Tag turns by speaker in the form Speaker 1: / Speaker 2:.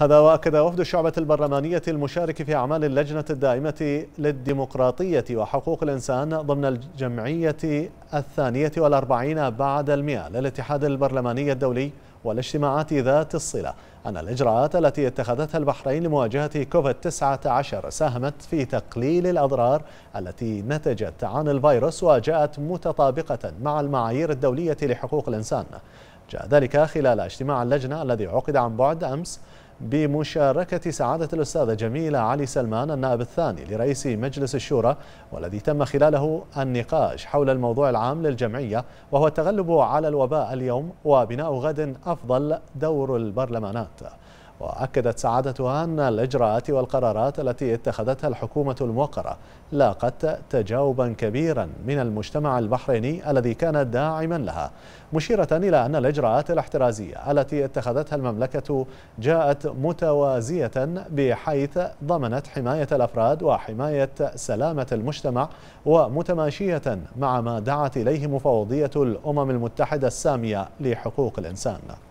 Speaker 1: هذا واكد وفد الشعبه البرلمانيه المشارك في اعمال اللجنه الدائمه للديمقراطيه وحقوق الانسان ضمن الجمعيه الثانيه والاربعين بعد المئه للاتحاد البرلماني الدولي والاجتماعات ذات الصله ان الاجراءات التي اتخذتها البحرين لمواجهه كوفيد 19 ساهمت في تقليل الاضرار التي نتجت عن الفيروس وجاءت متطابقه مع المعايير الدوليه لحقوق الانسان جاء ذلك خلال اجتماع اللجنه الذي عقد عن بعد امس بمشاركة سعادة الأستاذة جميلة علي سلمان النائب الثاني لرئيس مجلس الشورى والذي تم خلاله النقاش حول الموضوع العام للجمعية وهو التغلب على الوباء اليوم وبناء غد أفضل دور البرلمانات وأكدت سعادتها أن الإجراءات والقرارات التي اتخذتها الحكومة الموقرة لاقت تجاوبا كبيرا من المجتمع البحريني الذي كان داعما لها مشيرة إلى أن الإجراءات الاحترازية التي اتخذتها المملكة جاءت متوازية بحيث ضمنت حماية الأفراد وحماية سلامة المجتمع ومتماشية مع ما دعت إليه مفوضية الأمم المتحدة السامية لحقوق الإنسان